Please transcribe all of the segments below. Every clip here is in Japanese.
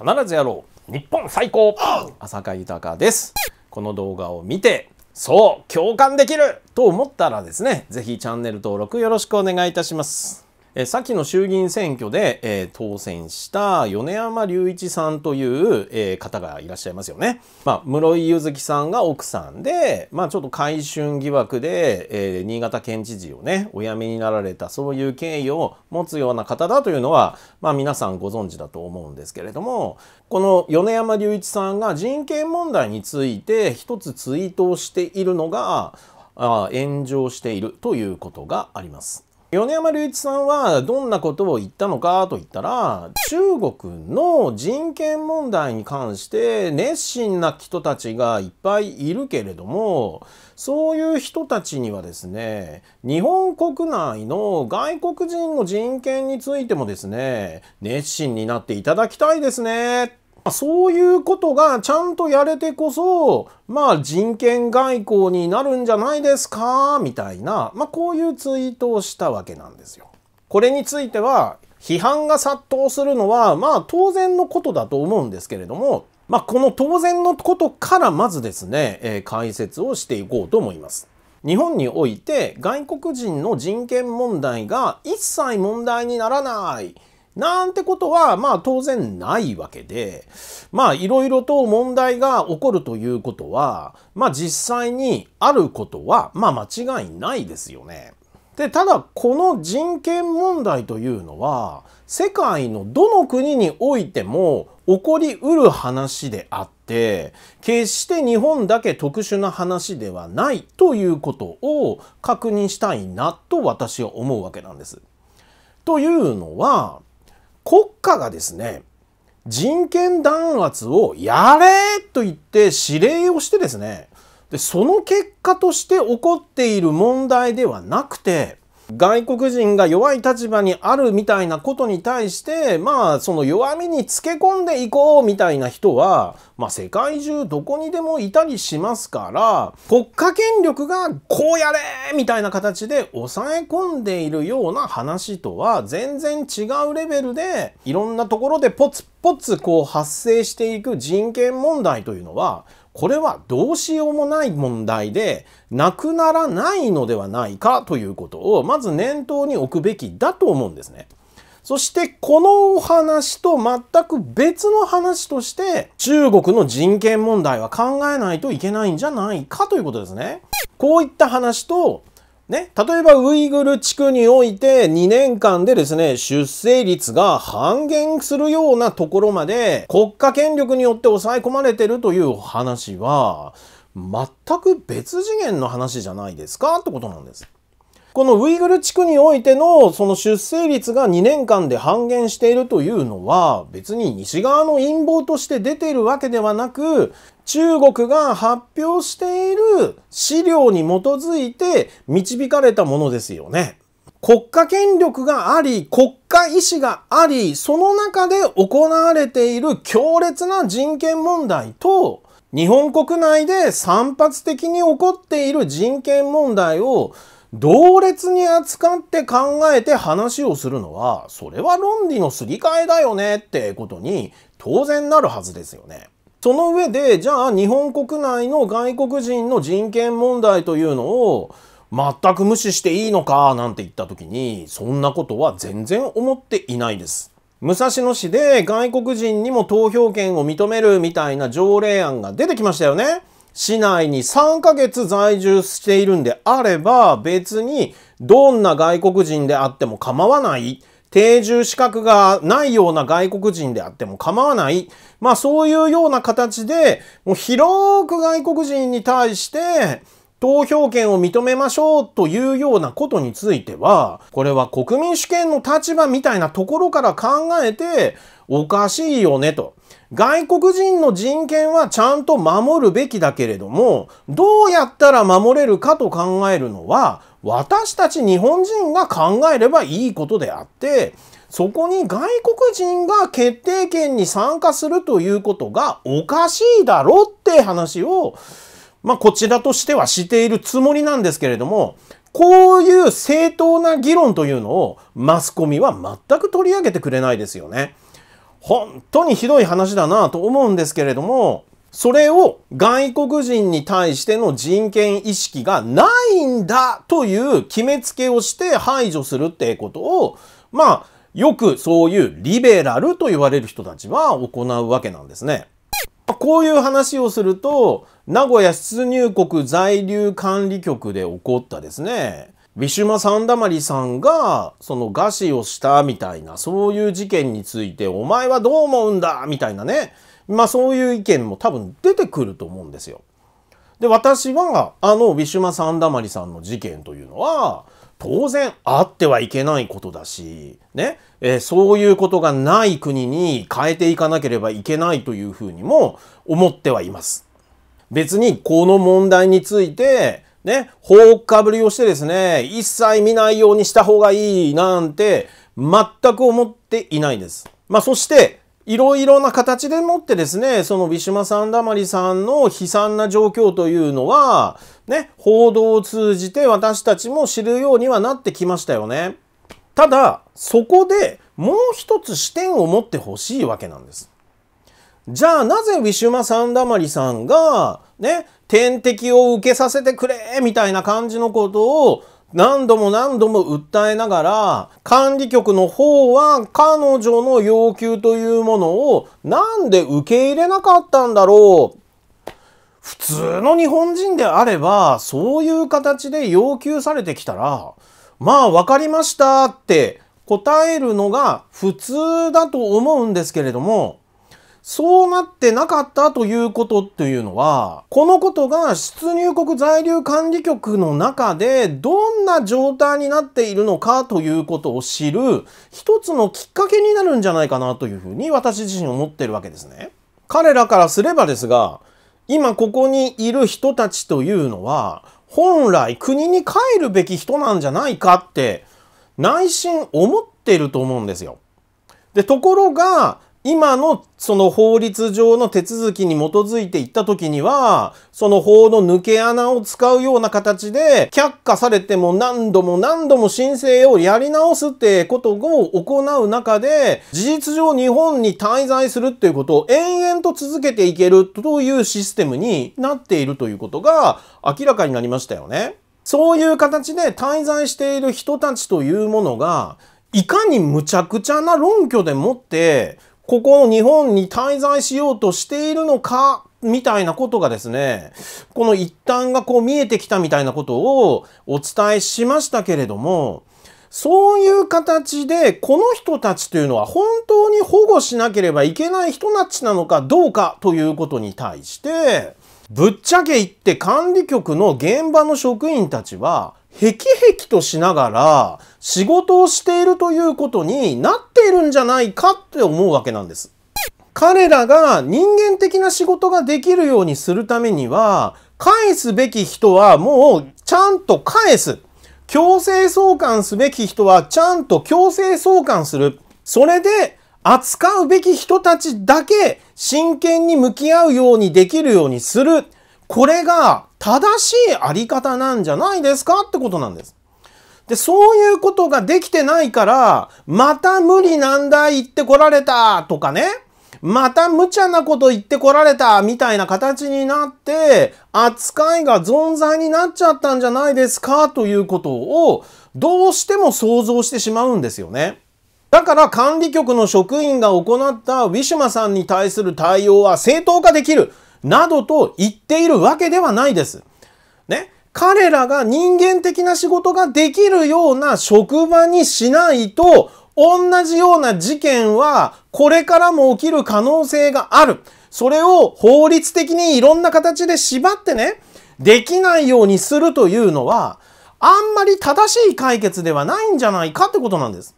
必ずやろう日本最高浅香豊ですこの動画を見てそう共感できると思ったらですね是非チャンネル登録よろしくお願いいたしますえさっきの衆議院選挙で、え当選した米山隆一さんという、え方がいらっしゃいますよね。まあ、室井柚月さんが奥さんで、まあ、ちょっと改春疑惑で、え新潟県知事をね、お辞めになられた、そういう経緯を持つような方だというのは、まあ、皆さんご存知だと思うんですけれども、この米山隆一さんが人権問題について一つツイートをしているのが、あ炎上しているということがあります。米山隆一さんはどんなことを言ったのかと言ったら中国の人権問題に関して熱心な人たちがいっぱいいるけれどもそういう人たちにはですね日本国内の外国人の人権についてもですね熱心になっていただきたいですねそういうことがちゃんとやれてこそ、まあ人権外交になるんじゃないですか、みたいな、まあこういうツイートをしたわけなんですよ。これについては、批判が殺到するのは、まあ当然のことだと思うんですけれども、まあこの当然のことからまずですね、えー、解説をしていこうと思います。日本において外国人の人権問題が一切問題にならないなんてことは、まあ当然ないわけで、まあいろいろと問題が起こるということは、まあ実際にあることは、まあ間違いないですよね。で、ただこの人権問題というのは、世界のどの国においても起こりうる話であって、決して日本だけ特殊な話ではないということを確認したいなと私は思うわけなんです。というのは、国家がですね人権弾圧をやれと言って指令をしてですねでその結果として起こっている問題ではなくて外国人が弱い立場にあるみたいなことに対して、まあ、その弱みにつけ込んでいこうみたいな人は、まあ、世界中どこにでもいたりしますから、国家権力がこうやれみたいな形で抑え込んでいるような話とは全然違うレベルで、いろんなところでポツポツこう発生していく人権問題というのは、これはどうしようもない問題で、なくならないのではないかということを、まず念頭に置くべきだと思うんですね。そしてこのお話と全く別の話として中国の人権問題は考えないといけないんじゃないかということですね。こういった話とね、例えばウイグル地区において2年間でですね、出生率が半減するようなところまで国家権力によって抑え込まれてるという話は、全く別次元の話じゃないですかってことなんです。このウイグル地区においてのその出生率が2年間で半減しているというのは別に西側の陰謀として出ているわけではなく中国が発表している資料に基づいて導かれたものですよね。国家権力があり、国家意志があり、その中で行われている強烈な人権問題と、日本国内で散発的に起こっている人権問題を同列に扱って考えて話をするのは、それは論理のすり替えだよねってことに当然なるはずですよね。その上で、じゃあ日本国内の外国人の人権問題というのを全く無視していいのかなんて言った時に、そんなことは全然思っていないです。武蔵野市で外国人にも投票権を認めるみたいな条例案が出てきましたよね。市内に3ヶ月在住しているんであれば、別にどんな外国人であっても構わない。定住資格がないような外国人であっても構わない。まあそういうような形で、もう広く外国人に対して、投票権を認めましょうというようなことについては、これは国民主権の立場みたいなところから考えておかしいよねと。外国人の人権はちゃんと守るべきだけれども、どうやったら守れるかと考えるのは、私たち日本人が考えればいいことであって、そこに外国人が決定権に参加するということがおかしいだろって話を、まあ、こちらとしてはしているつもりなんですけれども、こういう正当な議論というのをマスコミは全く取り上げてくれないですよね。本当にひどい話だなと思うんですけれども、それを外国人に対しての人権意識がないんだという決めつけをして排除するってことを、まあ、よくそういうリベラルと言われる人たちは行うわけなんですね。こういう話をすると、名古屋出入国在留管理局で起こったですね、ウィシュマ・サンダマリさんが、その餓死をしたみたいな、そういう事件について、お前はどう思うんだみたいなね。まあそういう意見も多分出てくると思うんですよ。で、私は、あのウィシュマ・サンダマリさんの事件というのは、当然あってはいけないことだし、ね、えー、そういうことがない国に変えていかなければいけないというふうにも思ってはいます。別にこの問題について、ね、放火ぶりをしてですね、一切見ないようにした方がいいなんて、全く思っていないんです。まあ、そして、いろいろな形でもってですね、そのウィシュマ・サンダマリさんの悲惨な状況というのは、ね、報道を通じて私たちも知るようにはなってきましたよね。ただ、そこでもう一つ視点を持ってほしいわけなんです。じゃあなぜウィシュマ・サンダマリさんがね、点滴を受けさせてくれみたいな感じのことを何度も何度も訴えながら、管理局の方は彼女の要求というものをなんで受け入れなかったんだろう普通の日本人であれば、そういう形で要求されてきたら、まあ、わかりましたって答えるのが普通だと思うんですけれども、そうなってなかったということっていうのは、このことが出入国在留管理局の中でどんな状態になっているのかということを知る一つのきっかけになるんじゃないかなというふうに私自身思ってるわけですね。彼らからすればですが、今ここにいる人たちというのは、本来国に帰るべき人なんじゃないかって内心思ってると思うんですよ。で、ところが、今のその法律上の手続きに基づいていった時には、その法の抜け穴を使うような形で、却下されても何度も何度も申請をやり直すってことを行う中で、事実上日本に滞在するっていうことを延々と続けていけるというシステムになっているということが明らかになりましたよね。そういう形で滞在している人たちというものが、いかに無茶苦茶な論拠でもって、ここの日本に滞在しようとしているのか、みたいなことがですね、この一端がこう見えてきたみたいなことをお伝えしましたけれども、そういう形で、この人たちというのは本当に保護しなければいけない人たちなのかどうかということに対して、ぶっちゃけ言って管理局の現場の職員たちは、ヘキヘキとしながら仕事をしているということになっているんじゃないかって思うわけなんです。彼らが人間的な仕事ができるようにするためには、返すべき人はもうちゃんと返す。強制送還すべき人はちゃんと強制送還する。それで扱うべき人たちだけ真剣に向き合うようにできるようにする。これが正しいあり方なんじゃないですかってことなんです。で、そういうことができてないから、また無理なんだ言ってこられたとかね、また無茶なこと言ってこられたみたいな形になって、扱いが存在になっちゃったんじゃないですかということを、どうしても想像してしまうんですよね。だから管理局の職員が行ったウィシュマさんに対する対応は正当化できる。などと言っているわけではないです。ね。彼らが人間的な仕事ができるような職場にしないと、同じような事件はこれからも起きる可能性がある。それを法律的にいろんな形で縛ってね、できないようにするというのは、あんまり正しい解決ではないんじゃないかってことなんです。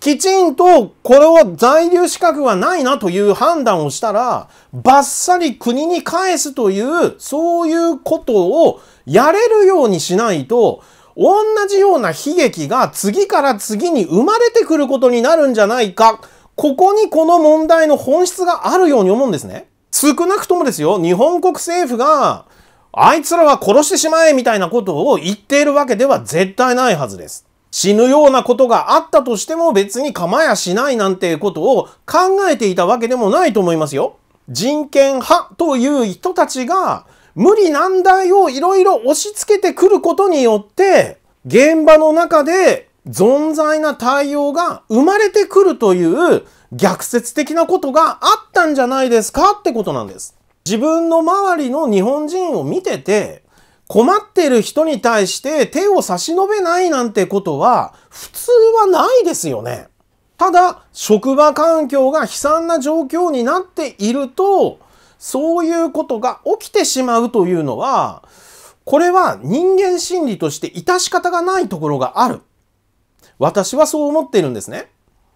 きちんとこれを在留資格がないなという判断をしたら、ばっさり国に返すという、そういうことをやれるようにしないと、同じような悲劇が次から次に生まれてくることになるんじゃないか。ここにこの問題の本質があるように思うんですね。少なくともですよ、日本国政府が、あいつらは殺してしまえみたいなことを言っているわけでは絶対ないはずです。死ぬようなことがあったとしても別に構やしないなんてことを考えていたわけでもないと思いますよ。人権派という人たちが無理難題をいろいろ押し付けてくることによって現場の中で存在な対応が生まれてくるという逆説的なことがあったんじゃないですかってことなんです。自分の周りの日本人を見てて困ってる人に対して手を差し伸べないなんてことは普通はないですよね。ただ、職場環境が悲惨な状況になっていると、そういうことが起きてしまうというのは、これは人間心理として致し方がないところがある。私はそう思っているんですね。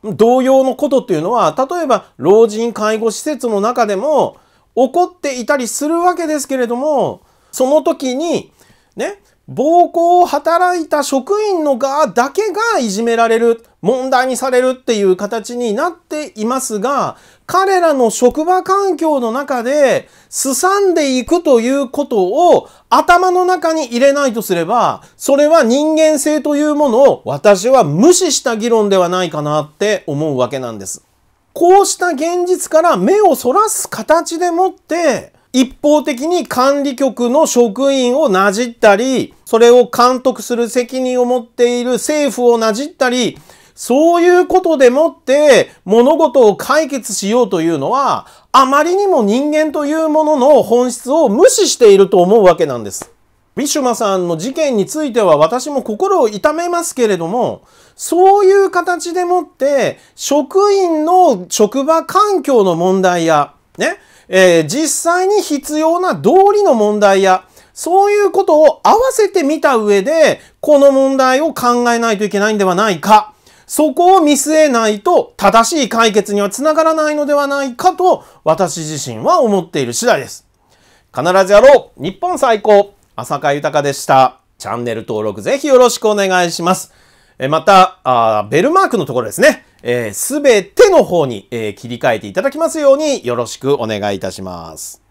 同様のことっていうのは、例えば老人介護施設の中でも起こっていたりするわけですけれども、その時に、ね、暴行を働いた職員の側だけがいじめられる、問題にされるっていう形になっていますが、彼らの職場環境の中で、すさんでいくということを頭の中に入れないとすれば、それは人間性というものを私は無視した議論ではないかなって思うわけなんです。こうした現実から目をそらす形でもって、一方的に管理局の職員をなじったり、それを監督する責任を持っている政府をなじったり、そういうことでもって物事を解決しようというのは、あまりにも人間というものの本質を無視していると思うわけなんです。ウィシュマさんの事件については私も心を痛めますけれども、そういう形でもって職員の職場環境の問題や、ね、えー、実際に必要な道理の問題や、そういうことを合わせてみた上で、この問題を考えないといけないんではないか。そこを見据えないと正しい解決にはつながらないのではないかと私自身は思っている次第です。必ずやろう日本最高浅香豊でした。チャンネル登録ぜひよろしくお願いします。えまたあ、ベルマークのところですね、す、えー、べ、ての方に、えー、切り替えていただきますようによろしくお願いいたします。